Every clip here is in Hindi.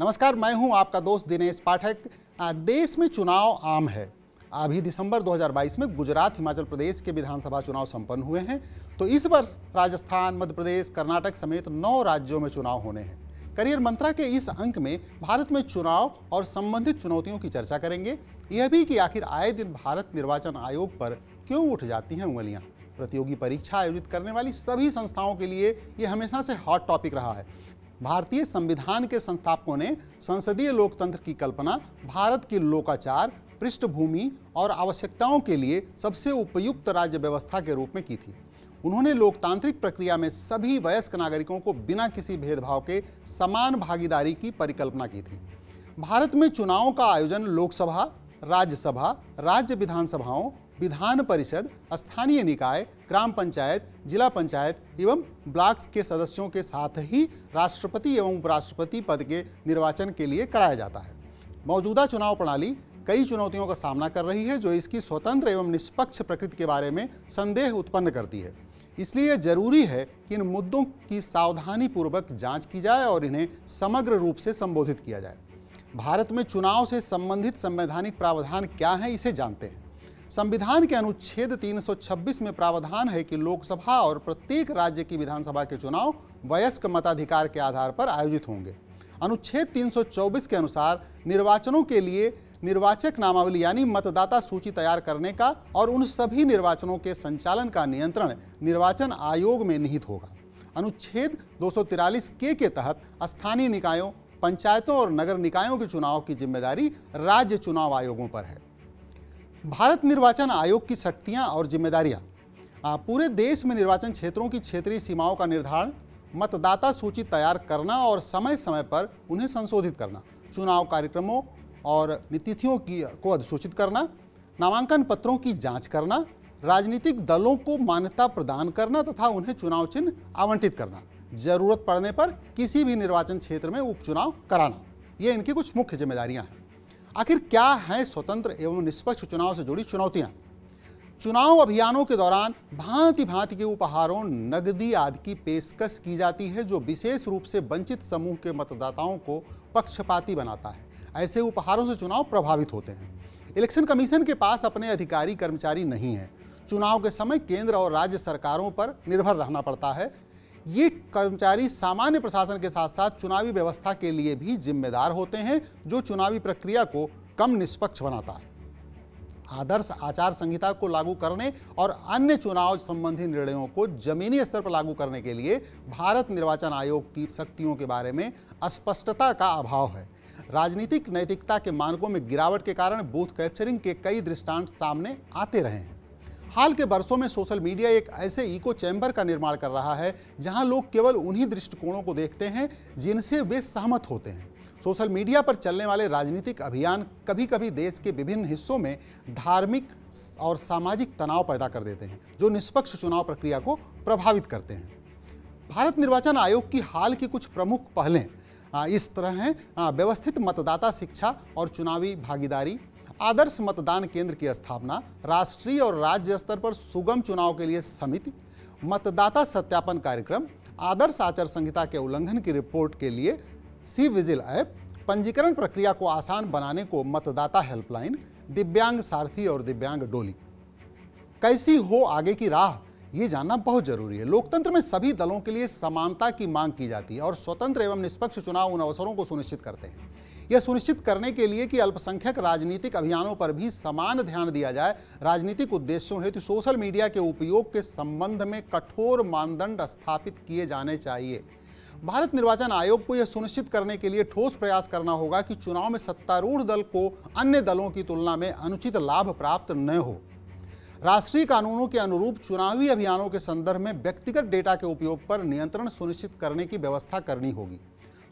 नमस्कार मैं हूं आपका दोस्त दिनेश पाठक देश में चुनाव आम है अभी दिसंबर 2022 में गुजरात हिमाचल प्रदेश के विधानसभा चुनाव संपन्न हुए हैं तो इस वर्ष राजस्थान मध्य प्रदेश कर्नाटक समेत नौ राज्यों में चुनाव होने हैं करियर मंत्रा के इस अंक में भारत में चुनाव और संबंधित चुनौतियों की चर्चा करेंगे यह भी कि आखिर आए दिन भारत निर्वाचन आयोग पर क्यों उठ जाती हैं उंगलियाँ प्रतियोगी परीक्षा आयोजित करने वाली सभी संस्थाओं के लिए ये हमेशा से हॉट टॉपिक रहा है भारतीय संविधान के संस्थापकों ने संसदीय लोकतंत्र की कल्पना भारत के लोकाचार पृष्ठभूमि और आवश्यकताओं के लिए सबसे उपयुक्त राज्य व्यवस्था के रूप में की थी उन्होंने लोकतांत्रिक प्रक्रिया में सभी वयस्क नागरिकों को बिना किसी भेदभाव के समान भागीदारी की परिकल्पना की थी भारत में चुनावों का आयोजन लोकसभा राज्यसभा राज्य विधानसभाओं विधान परिषद स्थानीय निकाय ग्राम पंचायत जिला पंचायत एवं ब्लॉक्स के सदस्यों के साथ ही राष्ट्रपति एवं उपराष्ट्रपति पद के निर्वाचन के लिए कराया जाता है मौजूदा चुनाव प्रणाली कई चुनौतियों का सामना कर रही है जो इसकी स्वतंत्र एवं निष्पक्ष प्रकृति के बारे में संदेह उत्पन्न करती है इसलिए जरूरी है कि इन मुद्दों की सावधानीपूर्वक जांच की जाए और इन्हें समग्र रूप से संबोधित किया जाए भारत में चुनाव से संबंधित संवैधानिक प्रावधान क्या हैं इसे जानते हैं संविधान के अनुच्छेद 326 में प्रावधान है कि लोकसभा और प्रत्येक राज्य की विधानसभा के चुनाव वयस्क मताधिकार के आधार पर आयोजित होंगे अनुच्छेद 324 के अनुसार निर्वाचनों के लिए निर्वाचक नामावली यानी मतदाता सूची तैयार करने का और उन सभी निर्वाचनों के संचालन का नियंत्रण निर्वाचन आयोग में निहित होगा अनुच्छेद दो के के तहत स्थानीय निकायों पंचायतों और नगर निकायों के चुनाव की जिम्मेदारी राज्य चुनाव आयोगों पर है भारत निर्वाचन आयोग की शक्तियां और जिम्मेदारियां पूरे देश में निर्वाचन क्षेत्रों की क्षेत्रीय सीमाओं का निर्धारण मतदाता सूची तैयार करना और समय समय पर उन्हें संशोधित करना चुनाव कार्यक्रमों और नीतिथियों की को अधिसूचित करना नामांकन पत्रों की जांच करना राजनीतिक दलों को मान्यता प्रदान करना तथा उन्हें चुनाव चिन्ह आवंटित करना जरूरत पड़ने पर किसी भी निर्वाचन क्षेत्र में उपचुनाव कराना ये इनकी कुछ मुख्य जिम्मेदारियां हैं आखिर क्या हैं स्वतंत्र एवं निष्पक्ष चुनाव से जुड़ी चुनौतियाँ चुनाव अभियानों के दौरान भांति भांति के उपहारों नगदी आदि की पेशकश की जाती है जो विशेष रूप से वंचित समूह के मतदाताओं को पक्षपाती बनाता है ऐसे उपहारों से चुनाव प्रभावित होते हैं इलेक्शन कमीशन के पास अपने अधिकारी कर्मचारी नहीं हैं चुनाव के समय केंद्र और राज्य सरकारों पर निर्भर रहना पड़ता है ये कर्मचारी सामान्य प्रशासन के साथ साथ चुनावी व्यवस्था के लिए भी जिम्मेदार होते हैं जो चुनावी प्रक्रिया को कम निष्पक्ष बनाता है आदर्श आचार संहिता को लागू करने और अन्य चुनाव संबंधी निर्णयों को जमीनी स्तर पर लागू करने के लिए भारत निर्वाचन आयोग की शक्तियों के बारे में स्पष्टता का अभाव है राजनीतिक नैतिकता के मानकों में गिरावट के कारण बूथ कैप्चरिंग के कई दृष्टांत सामने आते रहे हैं हाल के बरसों में सोशल मीडिया एक ऐसे इको चैम्बर का निर्माण कर रहा है जहां लोग केवल उन्हीं दृष्टिकोणों को देखते हैं जिनसे वे सहमत होते हैं सोशल मीडिया पर चलने वाले राजनीतिक अभियान कभी कभी देश के विभिन्न हिस्सों में धार्मिक और सामाजिक तनाव पैदा कर देते हैं जो निष्पक्ष चुनाव प्रक्रिया को प्रभावित करते हैं भारत निर्वाचन आयोग की हाल की कुछ प्रमुख पहलें इस तरह हैं व्यवस्थित मतदाता शिक्षा और चुनावी भागीदारी आदर्श मतदान केंद्र की स्थापना राष्ट्रीय और राज्य स्तर पर सुगम चुनाव के लिए समिति मतदाता सत्यापन कार्यक्रम आदर्श आचार संहिता के उल्लंघन की रिपोर्ट के लिए सी विजिल ऐप पंजीकरण प्रक्रिया को आसान बनाने को मतदाता हेल्पलाइन दिव्यांग सारथी और दिव्यांग डोली कैसी हो आगे की राह ये जानना बहुत जरूरी है लोकतंत्र में सभी दलों के लिए समानता की मांग की जाती है और स्वतंत्र एवं निष्पक्ष चुनाव उन अवसरों को सुनिश्चित करते हैं यह सुनिश्चित करने के लिए कि अल्पसंख्यक राजनीतिक अभियानों पर भी समान ध्यान दिया जाए राजनीतिक उद्देश्यों हेतु सोशल मीडिया के उपयोग के संबंध में कठोर मानदंड स्थापित किए जाने चाहिए भारत निर्वाचन आयोग को यह सुनिश्चित करने के लिए ठोस प्रयास करना होगा कि चुनाव में सत्तारूढ़ दल को अन्य दलों की तुलना में अनुचित लाभ प्राप्त न हो राष्ट्रीय कानूनों के अनुरूप चुनावी अभियानों के संदर्भ में व्यक्तिगत डेटा के उपयोग पर नियंत्रण सुनिश्चित करने की व्यवस्था करनी होगी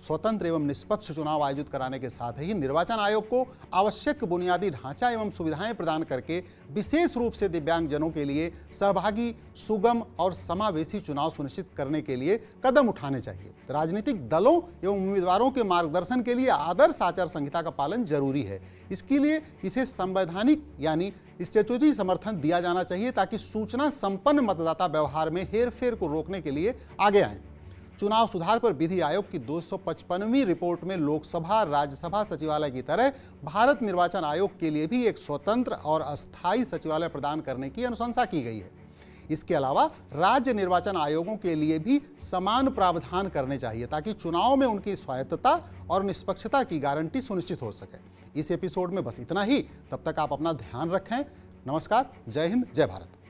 स्वतंत्र एवं निष्पक्ष चुनाव आयोजित कराने के साथ ही निर्वाचन आयोग को आवश्यक बुनियादी ढांचा एवं सुविधाएं प्रदान करके विशेष रूप से दिव्यांगजनों के लिए सहभागी सुगम और समावेशी चुनाव सुनिश्चित करने के लिए कदम उठाने चाहिए राजनीतिक दलों एवं उम्मीदवारों के मार्गदर्शन के लिए आदर्श आचार संहिता का पालन जरूरी है इसके लिए इसे संवैधानिक यानी स्टेचुटी समर्थन दिया जाना चाहिए ताकि सूचना संपन्न मतदाता व्यवहार में हेरफेर को रोकने के लिए आगे आएं चुनाव सुधार पर विधि आयोग की 255वीं रिपोर्ट में लोकसभा राज्यसभा सचिवालय की तरह भारत निर्वाचन आयोग के लिए भी एक स्वतंत्र और अस्थायी सचिवालय प्रदान करने की अनुशंसा की गई है इसके अलावा राज्य निर्वाचन आयोगों के लिए भी समान प्रावधान करने चाहिए ताकि चुनाव में उनकी स्वायत्तता और निष्पक्षता की गारंटी सुनिश्चित हो सके इस एपिसोड में बस इतना ही तब तक आप अपना ध्यान रखें नमस्कार जय हिंद जय भारत